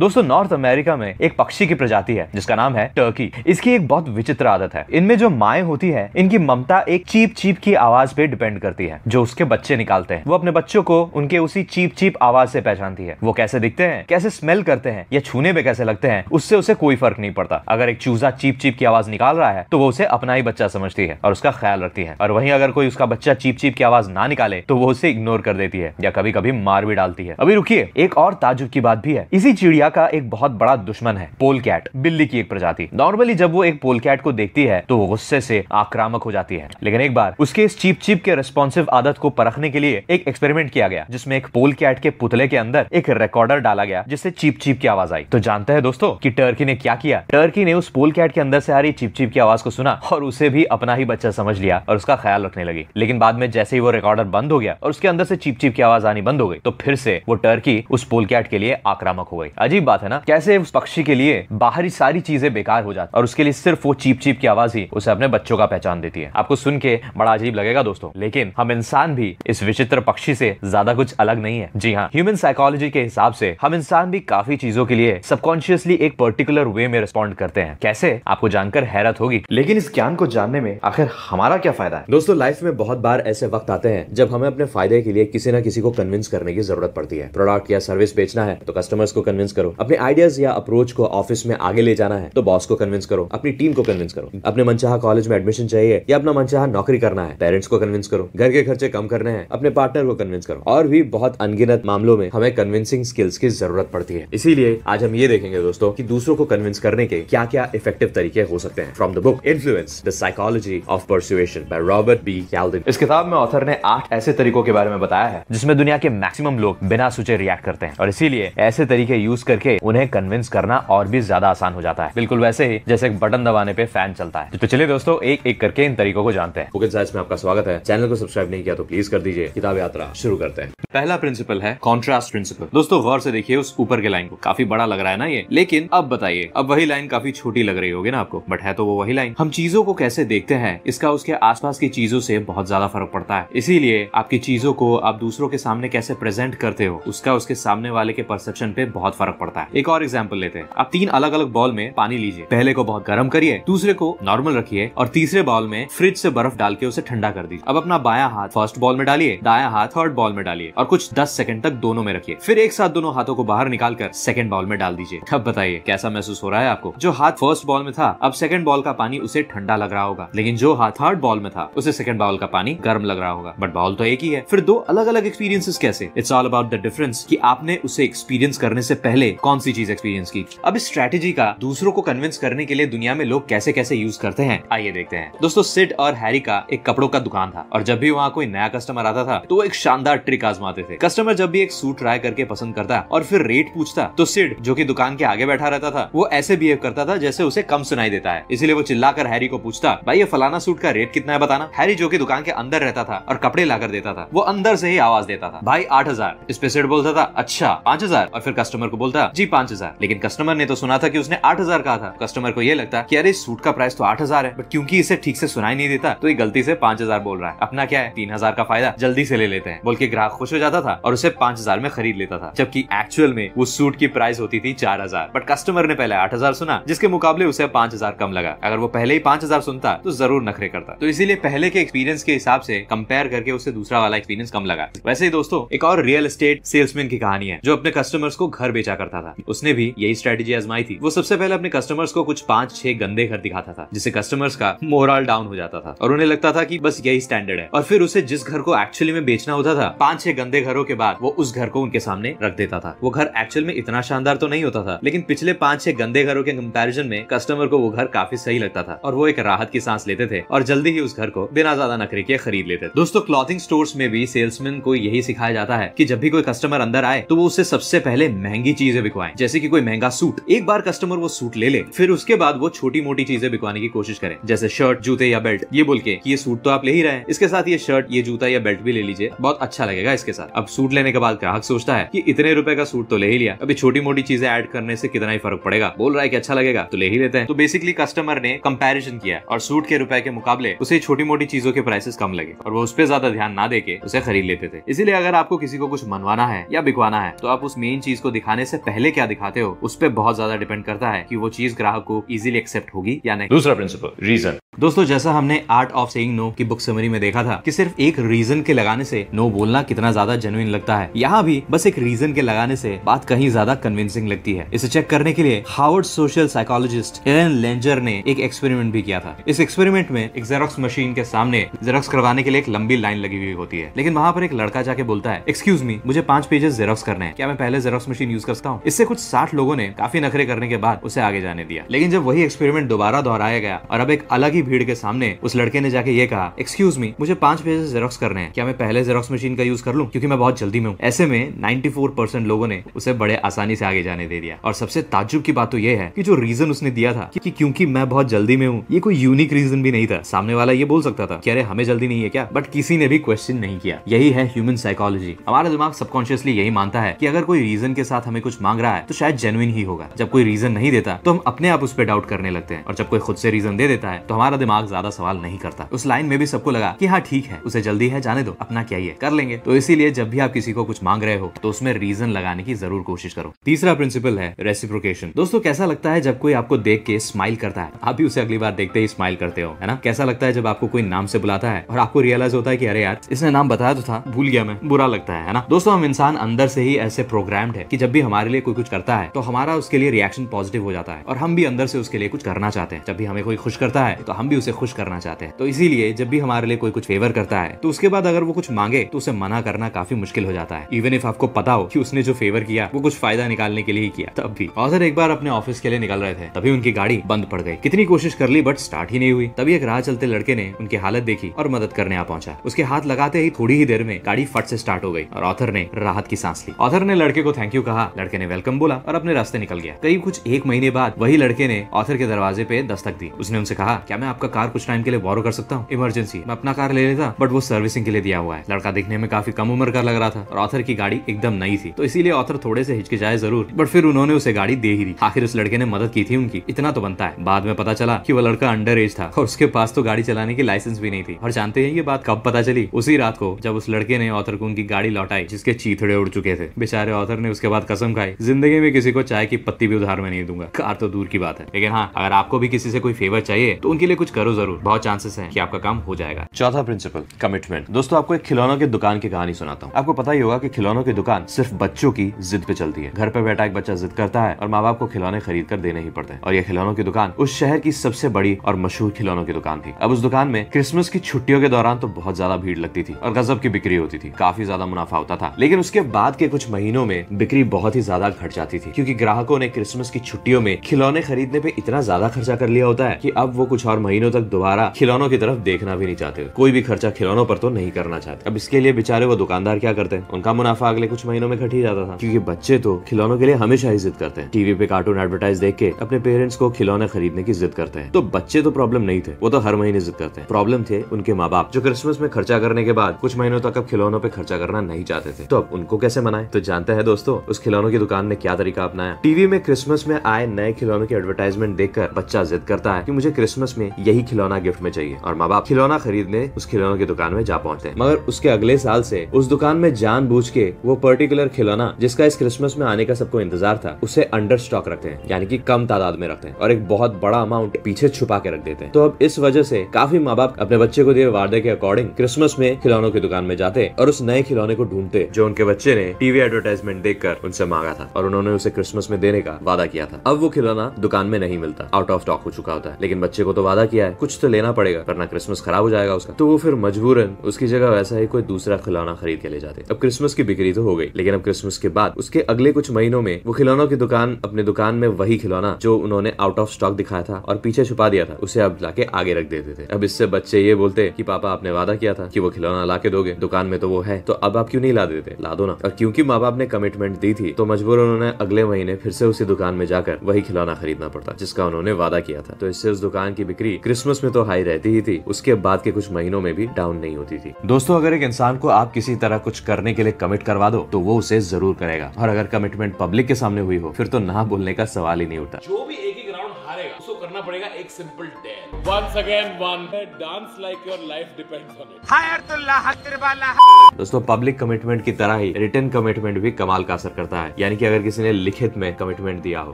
दोस्तों north America में एक पक्षी की प्रजाति है जिसका नाम है टर्की इसकी एक बहुत विचित्र आदत है इनमें जो माए होती है इनकी ममता एक चीप चीप की आवाज पे डिपेंड करती है जो उसके बच्चे निकालते हैं वो अपने बच्चों को उनके उसी चीप चीप आवाज से पहचानती है वो कैसे दिखते हैं कैसे स्मेल करते हैं या छूने पे कैसे लगते हैं उससे उसे कोई फर्क नहीं पड़ता अगर एक चूजा चीप चीप की आवाज निकाल रहा है तो वो उसे अपना ही बच्चा समझती है और उसका ख्याल रखती है और वहीं अगर कोई उसका बच्चा चीप चीप की आवाज ना निकाले तो वो उसे इग्नोर कर देती है या कभी कभी मार भी डालती है अभी रुकिए एक और ताजुब की बात भी है इसी चिड़ी चिड़िया का एक बहुत बड़ा दुश्मन है पोल कैट बिल्ली की एक प्रजाति नॉर्मली जब वो एक पोल कैट को देखती है तो वो गुस्से से आक्रामक हो जाती है लेकिन एक बार उसके इस चीप चीप के रेस्पॉन्सिव आदत को परखने के लिए एक एक्सपेरिमेंट किया गया जिसमें एक पोल कैट के पुतले के अंदर एक रिकॉर्डर डाला गया जिससे चीप चीप की आवाज आई तो जानते हैं दोस्तों की टर्की ने क्या किया टर्की ने उस पोल कैट के अंदर से आ रही चीप चीप की आवाज को सुना और उसे भी अपना ही बच्चा समझ लिया और उसका ख्याल रखने लगी लेकिन बाद में जैसे ही वो रिकॉर्डर बंद हो गया और उसके अंदर से चीप चीप की आवाज आनी बंद हो गई तो फिर से वो टर्की उस पोल कैट के लिए आक्रामक हो गई अजीब बात है ना कैसे उस पक्षी के लिए बाहरी सारी चीजें बेकार हो जाती और उसके लिए सिर्फ वो चीप चीप की आवाज ही उसे अपने बच्चों का पहचान देती है आपको सुन के बड़ा अजीब लगेगा दोस्तों लेकिन हम इंसान भी इस विचित्र पक्षी से ज्यादा कुछ अलग नहीं है जी हाँ ह्यूमन साइकोलॉजी के हिसाब से हम इंसान भी काफी चीजों के लिए सबकॉन्शियसली एक पर्टिकुलर वे में रिस्पॉन्ड करते हैं कैसे आपको जानकर हैरत होगी लेकिन इस ज्ञान को जानने में आखिर हमारा क्या फायदा है दोस्तों लाइफ में बहुत बार ऐसे वक्त आते हैं जब हमें अपने फायदे के लिए किसी न किसी को कन्विंस करने की जरूरत पड़ती है प्रोडक्ट या सर्विस बेचना है तो कस्टमर्स को कन्विंस करो अपने आइडियाज या अप्रोच को ऑफिस में आगे ले जाना है तो बॉस को कन्विंस करो अपनी टीम को कन्विंस करो अपने मनचाहा कॉलेज में एडमिशन चाहिए या अपना मनचाहा नौकरी करना है पेरेंट्स को कन्विंस करो घर के खर्चे कम करने हैं अपने पार्टनर को कन्विंस करो और भी बहुत अनगिनत मामलों में हमें कन्विंसिंग स्किल्स की जरूरत पड़ती है इसीलिए आज हम ये देखेंगे दोस्तों की दूसरों को कन्विंस करने के क्या क्या इफेक्टिव तरीके हो सकते हैं from the book influence the psychology of persuasion by Robert B Cialdini इस किताब में ऑथर ने आठ ऐसे तरीकों के बारे में बताया है जिसमें दुनिया के मैक्सिमम लोग बिना सोचे रिएक्ट करते हैं और इसीलिए ऐसे तरीके यूज करके उन्हें कन्विंस करना और भी ज्यादा आसान हो जाता है बिल्कुल वैसे ही जैसे बटन दबाने पे फैन चलता है तो चलिए दोस्तों एक एक करके इन तरीकों को जानते हैं बुकिन में आपका स्वागत है चैनल को सब्सक्राइब नहीं किया तो प्लीज कर दीजिए किताब यात्रा शुरू करते हैं पहला प्रिंसिपल है कॉन्ट्रास्ट प्रिंसिपल दोस्तों गौर से देखिए उस ऊपर के लाइन को काफी बड़ा लग रहा है ना ये लेकिन अब बताइए अब वही लाइन काफी छोटी लग रही होगी ना आपको बट है तो वो वही लाइन हम चीजों को कैसे देखते हैं इसका उसके आसपास की चीजों से बहुत ज्यादा फर्क पड़ता है इसीलिए आपकी चीजों को आप दूसरों के सामने कैसे प्रेजेंट करते हो उसका उसके सामने वाले के परसेप्शन पे बहुत फर्क फर्क पड़ता है एक और एग्जाम्पल लेते हैं आप तीन अलग अलग बॉल में पानी लीजिए पहले को बहुत गर्म करिए दूसरे को नॉर्मल रखिए और तीसरे बॉल में फ्रिज से बर्फ डाल के उसे ठंडा कर दीजिए अब अपना बाया हाथ फर्स्ट बॉल में डालिए दाया हाथ थर्ड बॉल में डालिए और कुछ दस सेकंड तक दोनों में रखिए फिर एक साथ दोनों हाथों को बाहर निकाल कर सेकंड बॉल में डाल दीजिए अब बताइए कैसा महसूस हो रहा है आपको जो हाथ फर्स्ट बॉल में था अब सेकंड बॉल का पानी उसे ठंडा लग रहा होगा लेकिन जो हाथ थर्ड बॉल में था उसे सेकंड बॉल का पानी गर्म लग रहा होगा बट बॉल तो एक ही है फिर दो अलग अलग एक्सपीरियंसेस कैसे it's all about the difference की आपने उसे एक्सपीरियंस करने से पहले पहले कौन सी चीज एक्सपीरियंस की अब इस स्ट्रेटेजी का दूसरों को कन्विंस करने के लिए दुनिया में लोग कैसे कैसे यूज करते हैं आइए देखते हैं दोस्तों सिड और हैरी का एक कपड़ों का दुकान था और जब भी वहाँ कोई नया कस्टमर आता था तो वो एक शानदार ट्रिक आजमाते थे कस्टमर जब भी एक सूट ट्राई करके पसंद करता और फिर रेट पूछता तो सिड जो की दुकान के आगे बैठा रहता था वो ऐसे बिहेव करता था जैसे उसे कम सुनाई देता है इसलिए वो चिल्लाकर हैरी को पूछता भाई ये फलाना सूट का रेट कितना है बताना हैरी जो की दुकान के अंदर रहता था और कपड़े लाकर देता था वो अंदर से ही आवाज देता था भाई आठ हजार इस पे सिड बोलता था अच्छा पांच हजार और फिर कस्टमर को बोलता जी पांच हजार लेकिन कस्टमर ने तो सुना था कि उसने आठ हजार कहा था कस्टमर को ये लगता कि अरे सूट का प्राइस तो आठ हजार है बट क्योंकि इसे ठीक से सुनाई नहीं देता तो ये गलती से पांच हजार बोल रहा है अपना क्या है तीन हजार का फायदा जल्दी से ले लेते हैं बोल के ग्राहक खुश हो जाता था और उसे पांच हजार में खरीद लेता था जबकि एक्चुअल में उस सूट की प्राइस होती थी चार हजार बट कस्टमर ने पहले आठ हजार सुना जिसके मुकाबले उसे पांच हजार कम लगा अगर वो पहले ही पांच हजार सुनता तो जरूर नखरे करता तो इसीलिए पहले के एक्सपीरियंस के हिसाब से कंपेयर करके उसे दूसरा वाला एक्सपीरियंस कम लगा वैसे ही दोस्तों एक और रियल एस्टेट सेल्समैन की कहानी है जो अपने कस्टमर्स को घर बेचा करता था उसने भी यही स्ट्रेटेजी आजमाई थी वो सबसे पहले अपने कस्टमर्स को कुछ पांच छह गंदे घर दिखाता था जिससे कस्टमर्स का मोरल डाउन हो जाता था और उन्हें लगता था की बस यही स्टैंडर्ड है और फिर उसे जिस घर को एक्चुअली में बेचना होता था पांच छह गंदे घरों के बाद वो उस घर को उनके सामने रख देता था वो घर एक्चुअल में इतना शानदार तो नहीं होता था लेकिन पिछले पांच छह गंदे घरों के कंपेरिजन में कस्टमर को वो घर काफी सही लगता था और वो एक राहत की सांस लेते थे और जल्दी ही उस घर को बिना ज्यादा नखरे के खरीद लेते थे दोस्तों क्लॉथिंग स्टोर्स में भी सेल्समैन को यही सिखाया जाता है कि जब भी कोई कस्टमर अंदर आए तो वो उसे सबसे पहले महंगी चीज चीजें बिकवाए जैसे की कोई महंगा सूट एक बार कस्टमर वो सूट ले ले फिर उसके बाद वो छोटी मोटी चीजें बिकवाने की कोशिश करें जैसे शर्ट जूते या बेल्ट ये बोल के ये सूट तो आप ले ही रहे हैं इसके साथ ये शर्ट ये जूता या बेल्ट भी ले लीजिए बहुत अच्छा लगेगा इसके साथ अब सूट लेने के बाद ग्राहक सोचता है कि इतने रुपए का सूट तो ले ही लिया अभी छोटी मोटी चीजें ऐड करने से कितना ही फर्क पड़ेगा बोल रहा है की अच्छा लगेगा तो ले ही लेते हैं तो बेसिकली कस्टमर ने कंपेरिजन किया और सूट के रुपए के मुकाबले उसे छोटी मोटी चीजों के प्राइसेस कम लगे और वो उस पर ज्यादा ध्यान ना देके उसे खरीद लेते थे इसीलिए अगर आपको किसी को कुछ मनवाना है या बिकवाना है तो आप उस मेन चीज को दिखाने से से पहले क्या दिखाते हो उस पर बहुत ज्यादा डिपेंड करता है कि वो चीज ग्राहक को इजिली एक्सेप्ट होगी या नहीं दूसरा प्रिंसिपल रीजन दोस्तों जैसा हमने आर्ट ऑफ सेइंग नो की बुक समरी में देखा था कि सिर्फ एक रीजन के लगाने से नो बोलना कितना ज्यादा जेनुइन लगता है यहाँ भी बस एक रीजन के लगाने से बात कहीं ज्यादा कन्विंसिंग लगती है इसे चेक करने के लिए Harvard social psychologist Helen Langer ने एक एक्सपेरिमेंट भी किया था इस एक्सपेरिमेंट में एक जेरोक्स मशीन के सामने जेरोक्स करवाने के लिए एक लंबी लाइन लगी हुई होती है लेकिन वहाँ पर एक लड़का जाके बोलता है एक्सक्यूज मी मुझे पांच पेजेस जेरोक्स करने हैं क्या मैं पहले जेरोक्स मशीन यूज कर सकता हूँ इससे कुछ साठ लोगों ने काफी नखरे करने के बाद उसे आगे जाने दिया लेकिन जब वही एक्सपेरिमेंट दोबारा दोहराया गया और अब एक अलग ही भीड़ के सामने उस लड़के ने जाके ये कहा एक्सक्यूज मी मुझे पांच पेजेस जेरोक्स करने हैं क्या मैं पहले जेरोक्स मशीन का यूज कर लूँ क्यूँकी मैं बहुत जल्दी में हूँ ऐसे में 94 परसेंट लोगों ने उसे बड़े आसानी से आगे जाने दे दिया और सबसे ताजुब की बात तो यह है कि जो रीजन उसने दिया था कि क्योंकि मैं बहुत जल्दी में हूँ ये कोई यूनिक रीजन भी नहीं था सामने वाला ये बोल सकता था कि अरे हमें जल्दी नहीं है क्या बट किसी ने भी क्वेश्चन नहीं किया यही है ह्यूमन साइकोलॉजी हमारा दिमाग सबकॉन्शियसली यही मानता है कि अगर कोई रीजन के साथ हमें कुछ कुछ मांग रहा है तो शायद जेनुइन ही होगा जब कोई रीजन नहीं देता तो हम अपने आप उस पर डाउट करने लगते हैं और जब कोई खुद से रीजन दे देता है तो हमारा दिमाग ज्यादा सवाल नहीं करता उस लाइन में भी सबको लगा की हाँ ठीक है उसे जल्दी है जाने दो अपना क्या है कर लेंगे तो इसीलिए जब भी आप किसी को कुछ मांग रहे हो तो उसमें रीजन लगाने की जरूर कोशिश करो तीसरा प्रिंसिपल है रेसिप्रोकेशन दोस्तों कैसा लगता है जब कोई आपको देख के स्माइल करता है आप भी उसे अगली बार देखते ही स्माइल करते हो है ना कैसा लगता है जब आपको कोई नाम से बुलाता है और आपको रियलाइज होता है कि अरे यार इसने नाम बताया तो था भूल गया मैं बुरा लगता है ना दोस्तों हम इंसान अंदर से ही ऐसे प्रोग्राम्ड है कि जब भी हमारे हमारे लिए कोई कुछ करता है तो हमारा उसके लिए रिएक्शन पॉजिटिव हो जाता है और हम भी अंदर से उसके लिए कुछ करना चाहते हैं जब भी हमें कोई खुश करता है तो हम भी उसे खुश करना चाहते हैं तो इसीलिए जब भी हमारे लिए कोई कुछ फेवर करता है तो उसके बाद अगर वो कुछ मांगे तो उसे मना करना काफी मुश्किल हो जाता है इवन इफ आपको पता हो कि उसने जो फेवर किया वो कुछ फायदा निकालने के लिए ही किया तब भी ऑथर एक बार अपने ऑफिस के लिए निकल रहे थे तभी उनकी गाड़ी बंद पड़ गई कितनी कोशिश कर ली बट स्टार्ट ही नहीं हुई तभी एक राह चलते लड़के ने उनकी हालत देखी और मदद करने आ पहुंचा उसके हाथ लगाते ही थोड़ी ही देर में गाड़ी फट से स्टार्ट हो गई और ऑथर ने राहत की सांस ली ऑथर ने लड़के को थैंक यू कहा लड़के ने वेलकम बोला और अपने रास्ते निकल गया करीब कुछ एक महीने बाद वही लड़के ने ऑथर के दरवाजे पे दस्तक दी उसने उनसे कहा क्या मैं आपका कार कुछ टाइम के लिए बोरो कर सकता हूँ इमरजेंसी मैं अपना कार ले लेता बट वो सर्विसिंग के लिए दिया हुआ है लड़का दिखने में काफी कम उम्र का लग रहा था और ऑथर की गाड़ी एकदम नई थी तो इसीलिए ऑथर थोड़े से जाए जरूर बट फिर उन्होंने उसे गाड़ी दे ही दी आखिर उस लड़के ने मदद की थी उनकी इतना तो बनता है बाद में पता चला की वो लड़का अंडर एज था और उसके पास तो गाड़ी चलाने की लाइसेंस भी नहीं थी और जानते हैं ये बात कब पता चली उसी रात को जब उस लड़के ने ऑथर को उनकी गाड़ी लौटाई जिसके चीथड़े उड़ चुके थे बेचारे ऑथर ने उसके बाद कसम दूंगा ही जिंदगी में किसी को चाय की पत्ती भी उधार में नहीं दूंगा कार तो दूर की बात है लेकिन हाँ अगर आपको भी किसी से कोई फेवर चाहिए तो उनके लिए कुछ करो जरूर बहुत चांसेस है की आपका काम हो जाएगा चौथा प्रिंसिपल कमिटमेंट दोस्तों आपको एक खिलौनों की दुकान की कहानी सुनाता हूँ आपको पता ही होगा की खिलौनों की दुकान सिर्फ बच्चों की जिद पे चलती है घर पे बैठा एक बच्चा जिद करता है और माँ बाप को खिलौने खरीद कर देने ही पड़ते हैं और यह खिलौनों की दुकान उस शहर की सबसे बड़ी और मशहूर खिलौनों की दुकान थी अब उस दुकान में क्रिसमस की छुट्टियों के दौरान तो बहुत ज्यादा भीड़ लगती थी और गजब की बिक्री होती थी काफी ज्यादा मुनाफा होता था लेकिन उसके बाद के कुछ महीनों में बिक्री बहुत ही ज्यादा घट जाती थी क्योंकि ग्राहकों ने क्रिसमस की छुट्टियों में खिलौने खरीदने पे इतना ज्यादा खर्चा कर लिया होता है कि अब वो कुछ और महीनों तक दोबारा खिलौनों की तरफ देखना भी नहीं चाहते कोई भी खर्चा खिलौनों पर तो नहीं करना चाहते अब इसके लिए बेचारे वो दुकानदार क्या करते हैं उनका मुनाफा अगले कुछ महीनों में घट ही जाता था क्योंकि बच्चे तो खिलौनों के लिए हमेशा ही जिद करते हैं टीवी पे कार्टून एडवर्टाइज देख के अपने पेरेंट्स को खिलौने खरीदने की जिद करते हैं तो बच्चे तो प्रॉब्लम नहीं थे वो तो हर महीने जिद करते हैं प्रॉब्लम थे उनके माँ बाप जो क्रिसमस में खर्चा करने के बाद कुछ महीनों तक अब खिलौनों पे खर्चा करना नहीं चाहते थे तो अब उनको कैसे मनाए तो जानते हैं दोस्तों उस खिलौनों की दुकान ने क्या तरीका अपनाया टीवी में क्रिसमस में आए नए खिलौनों की एडवर्टाइजमेंट कर बच्चा जिद करता है की मुझे क्रिसमस में यही खिलौना गिफ्ट में चाहिए और माँ बाप खिलौना खरीदने उस खिलौनों की दुकान में जा पहुँचते हैं मगर उसके अगले साल से उस दुकान में जान के वो पर्टिकुलर खिलौना जिसका इस क्रिसमस में आने का सबको इंतजार था उसे अंडर स्टॉक रखते हैं यानी कि कम तादाद में रखते हैं और एक बहुत बड़ा अमाउंट पीछे छुपा के रख देते हैं तो अब इस वजह से काफी माँ बाप अपने बच्चे को दिए वादे के अकॉर्डिंग क्रिसमस में खिलौनों की दुकान में जाते और उस नए खिलौने को ढूंढते जो उनके बच्चे ने टीवी एडवर्टाइजमेंट देखकर उनसे मांग मांगा था और उन्होंने उसे क्रिसमस में देने का वादा किया था अब वो खिलौना दुकान में नहीं मिलता आउट ऑफ स्टॉक हो चुका होता है लेकिन बच्चे को तो वादा किया है कुछ तो लेना पड़ेगा वरना क्रिसमस खराब हो जाएगा उसका तो वो फिर मजबूरन उसकी जगह वैसा ही कोई दूसरा खिलौना खरीद के ले जाते अब क्रिसमस की बिक्री तो हो गई लेकिन अब क्रिसमस के बाद उसके अगले कुछ महीनों में वो खिलौनों की दुकान अपने दुकान में वही खिलौना जो उन्होंने आउट ऑफ स्टॉक दिखाया था और पीछे छुपा दिया था उसे अब लाके आगे रख देते थे अब इससे बच्चे ये बोलते कि पापा आपने वादा किया था कि वो खिलौना ला के दोगे दुकान में तो वो है तो अब आप क्यों नहीं ला देते ला दो ना और क्योंकि माँ बाप ने कमिटमेंट दी थी तो मजबूर उन्होंने अगले महीने फिर से उसी दुकान में जाकर वही खिलौना खरीदना पड़ता जिसका उन्होंने वादा किया था तो इससे उस दुकान की बिक्री क्रिसमस में तो हाई रहती ही थी उसके बाद के कुछ महीनों में भी डाउन नहीं होती थी दोस्तों अगर एक इंसान को आप किसी तरह कुछ करने के लिए कमिट करवा दो तो वो उसे जरूर करेगा और अगर कमिटमेंट पब्लिक के सामने हुई हो फिर तो ना बोलने का सवाल ही नहीं उठता जो भी एक एक राउंड हारेगा करना पड़ेगा एक simple dare once again one dance like your life depends on it hi दोस्तों पब्लिक कमिटमेंट की तरह ही रिटर्न कमिटमेंट भी कमाल का असर करता है यानी कि अगर किसी ने लिखित में कमिटमेंट दिया हो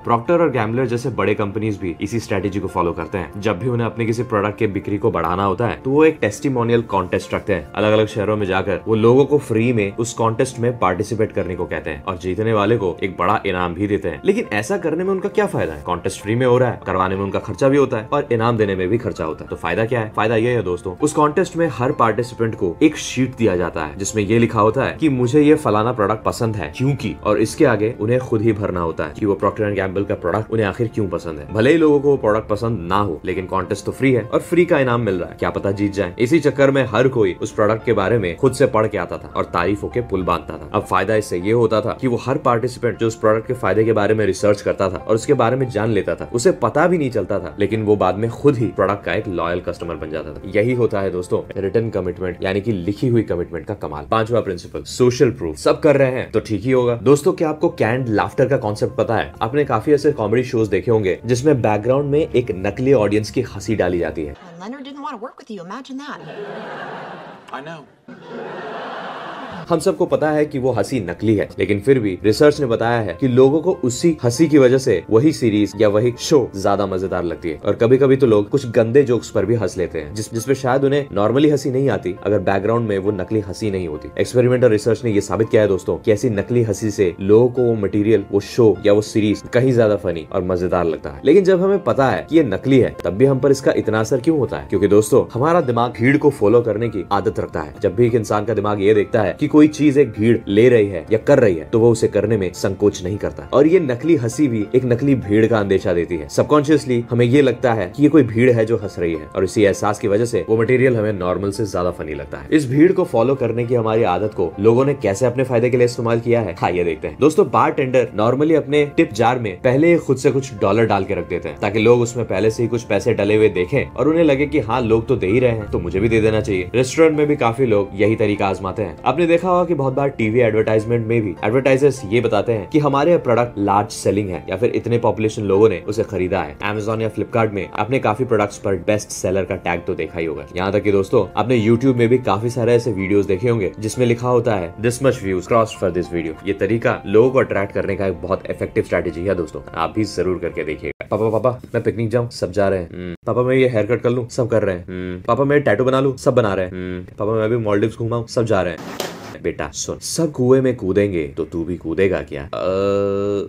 प्रॉक्टर और गैमलर जैसे बड़े कंपनीज भी इसी स्ट्रेटेजी को फॉलो करते हैं जब भी उन्हें अपने किसी प्रोडक्ट के बिक्री को बढ़ाना होता है तो वो एक टेस्टिमोनियल कॉन्टेस्ट रखते हैं अलग अलग शहरों में जाकर वो लोगों को फ्री में उस कॉन्टेस्ट में पार्टिसिपेट करने को कहते हैं और जीतने वाले को एक बड़ा इनाम भी देते हैं लेकिन ऐसा करने में उनका क्या फायदा है कॉन्टेस्ट फ्री में हो रहा है करवाने में उनका खर्चा भी होता है और इनाम देने में भी खर्चा होता है तो फायदा क्या है फायदा ये है दोस्तों उस कॉन्टेस्ट में हर पार्टिसिपेंट को एक शीट दिया जाता है जिसमें ये लिखा होता है कि मुझे ये फलाना प्रोडक्ट पसंद है क्योंकि और इसके आगे उन्हें खुद ही भरना होता है कि वो प्रोक्टर एंड गैम्बल का प्रोडक्ट उन्हें आखिर क्यों पसंद है भले ही लोगों को वो प्रोडक्ट पसंद ना हो लेकिन कॉन्टेस्ट तो फ्री है और फ्री का इनाम मिल रहा है क्या पता जीत जाए इसी चक्कर में हर कोई उस प्रोडक्ट के बारे में खुद से पढ़ के आता था और तारीफ के पुल बांधता था अब फायदा इससे ये होता था कि वो हर पार्टिसिपेंट जो उस प्रोडक्ट के फायदे के बारे में रिसर्च करता था और उसके बारे में जान लेता था उसे पता भी नहीं चलता चलता था लेकिन वो बाद में खुद ही प्रोडक्ट का एक लॉयल कस्टमर बन जाता था यही होता है दोस्तों रिटर्न कमिटमेंट यानी कि लिखी हुई कमिटमेंट का कमाल पांचवा प्रिंसिपल सोशल प्रूफ सब कर रहे हैं तो ठीक ही होगा दोस्तों क्या आपको कैंड लाफ्टर का कॉन्सेप्ट पता है आपने काफी ऐसे कॉमेडी शोज देखे होंगे जिसमें बैकग्राउंड में एक नकली ऑडियंस की हंसी डाली जाती है I know. हम सबको पता है कि वो हंसी नकली है लेकिन फिर भी रिसर्च ने बताया है कि लोगों को उसी हंसी की वजह से वही सीरीज या वही शो ज्यादा मजेदार लगती है और कभी कभी तो लोग कुछ गंदे जोक्स पर भी हंस लेते हैं जिस जिसमें शायद उन्हें नॉर्मली हंसी नहीं आती अगर बैकग्राउंड में वो नकली हंसी नहीं होती एक्सपेरिमेंट और रिसर्च ने ये साबित किया है दोस्तों की ऐसी नकली हंसी से लोगों को वो मटीरियल वो शो या वो सीरीज कहीं ज्यादा फनी और मजेदार लगता है लेकिन जब हमें पता है की ये नकली है तब भी हम पर इसका इतना असर क्यों होता है क्योंकि दोस्तों हमारा दिमाग भीड़ को फॉलो करने की आदत रखता है जब भी एक इंसान का दिमाग ये देखता है कि कोई चीज एक भीड़ ले रही है या कर रही है तो वो उसे करने में संकोच नहीं करता और ये नकली हंसी भी एक नकली भीड़ का अंदेशा देती है सबकॉन्शियसली हमें ये लगता है कि ये कोई भीड़ है जो हंस रही है और इसी एहसास की वजह से वो मटेरियल हमें नॉर्मल से ज्यादा फनी लगता है इस भीड़ को फॉलो करने की हमारी आदत को लोगों ने कैसे अपने फायदे के लिए इस्तेमाल किया है हाँ, ये देखते हैं दोस्तों बार टेंडर नॉर्मली अपने टिप जार में पहले खुद से कुछ डॉलर डाल के रख देते हैं ताकि लोग उसमें पहले से ही कुछ पैसे डले हुए देखें और उन्हें लगे की हाँ लोग तो दे ही रहे हैं तो मुझे भी दे देना चाहिए रेस्टोरेंट में भी काफी लोग यही तरीका आजमाते हैं आपने देखा देखा होगा कि बहुत बार टीवी एडवर्टाइजमेंट में भी एडवर्टाइजर्स ये बताते हैं कि हमारे प्रोडक्ट लार्ज सेलिंग है या फिर इतने पॉपुलेशन लोगों ने उसे खरीदा है एमेजोन या फ्लिपकार्ट में आपने काफी प्रोडक्ट्स पर बेस्ट सेलर का टैग तो देखा ही होगा यहाँ तक कि दोस्तों आपने यूट्यूब में भी काफी सारे ऐसे वीडियो देखे होंगे जिसमें लिखा होता है this much views cross for this video ये तरीका लोगों को अट्रैक्ट करने का एक बहुत इफेक्टिव स्ट्रेटेजी है दोस्तों आप भी जरूर करके देखिएगा पापा पापा मैं पिकनिक जाऊँ सब जा रहे हैं हम्म। पापा मैं ये हेयर कट कर लूँ सब कर रहे हैं हम्म। पापा मैं टैटू बना लूँ सब बना रहे हैं हम्म। पापा मैं भी मॉलडिव घूमाऊँ सब जा रहे हैं बेटा सुन सब कुएं में कूदेंगे तो तू भी कूदेगा क्या आ,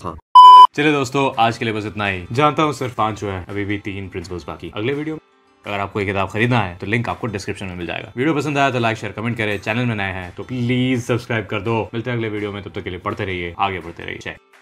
हाँ चले दोस्तों आज के लिए बस इतना ही जानता हूँ सिर्फ पांच हुए अभी भी तीन प्रिंसिपल्स बाकी अगले वीडियो अगर आपको ये किताब खरीदना है तो लिंक आपको डिस्क्रिप्शन में मिल जाएगा वीडियो पसंद आया तो लाइक शेयर कमेंट करें चैनल में नए हैं तो प्लीज सब्सक्राइब कर दो मिलते हैं अगले वीडियो में तब तो तक तो के लिए पढ़ते रहिए आगे बढ़ते रहिए